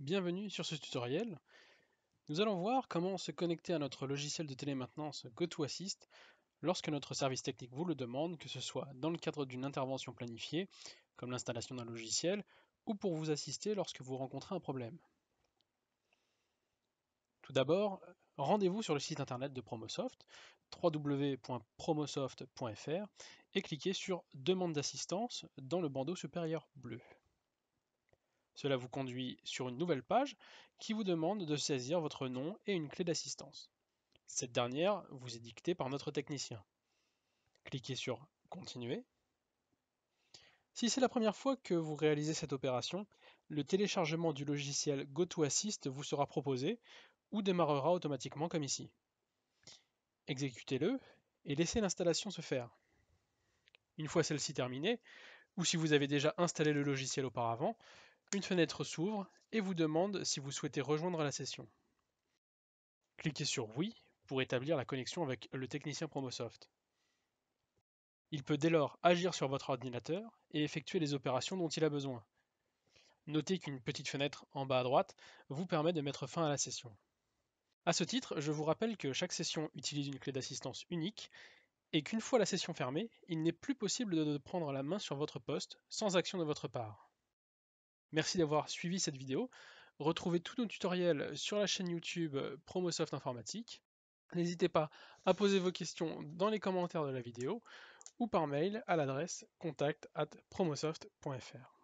Bienvenue sur ce tutoriel. Nous allons voir comment se connecter à notre logiciel de télémaintenance GoToAssist lorsque notre service technique vous le demande, que ce soit dans le cadre d'une intervention planifiée, comme l'installation d'un logiciel, ou pour vous assister lorsque vous rencontrez un problème. Tout d'abord, rendez-vous sur le site internet de Promosoft, www.promosoft.fr, et cliquez sur Demande d'assistance dans le bandeau supérieur bleu. Cela vous conduit sur une nouvelle page qui vous demande de saisir votre nom et une clé d'assistance. Cette dernière vous est dictée par notre technicien. Cliquez sur Continuer. Si c'est la première fois que vous réalisez cette opération, le téléchargement du logiciel GoToAssist vous sera proposé ou démarrera automatiquement comme ici. Exécutez-le et laissez l'installation se faire. Une fois celle-ci terminée, ou si vous avez déjà installé le logiciel auparavant, une fenêtre s'ouvre et vous demande si vous souhaitez rejoindre la session. Cliquez sur Oui pour établir la connexion avec le technicien Promosoft. Il peut dès lors agir sur votre ordinateur et effectuer les opérations dont il a besoin. Notez qu'une petite fenêtre en bas à droite vous permet de mettre fin à la session. A ce titre, je vous rappelle que chaque session utilise une clé d'assistance unique et qu'une fois la session fermée, il n'est plus possible de prendre la main sur votre poste sans action de votre part. Merci d'avoir suivi cette vidéo. Retrouvez tous nos tutoriels sur la chaîne YouTube euh, Promosoft Informatique. N'hésitez pas à poser vos questions dans les commentaires de la vidéo ou par mail à l'adresse contact at promosoft.fr.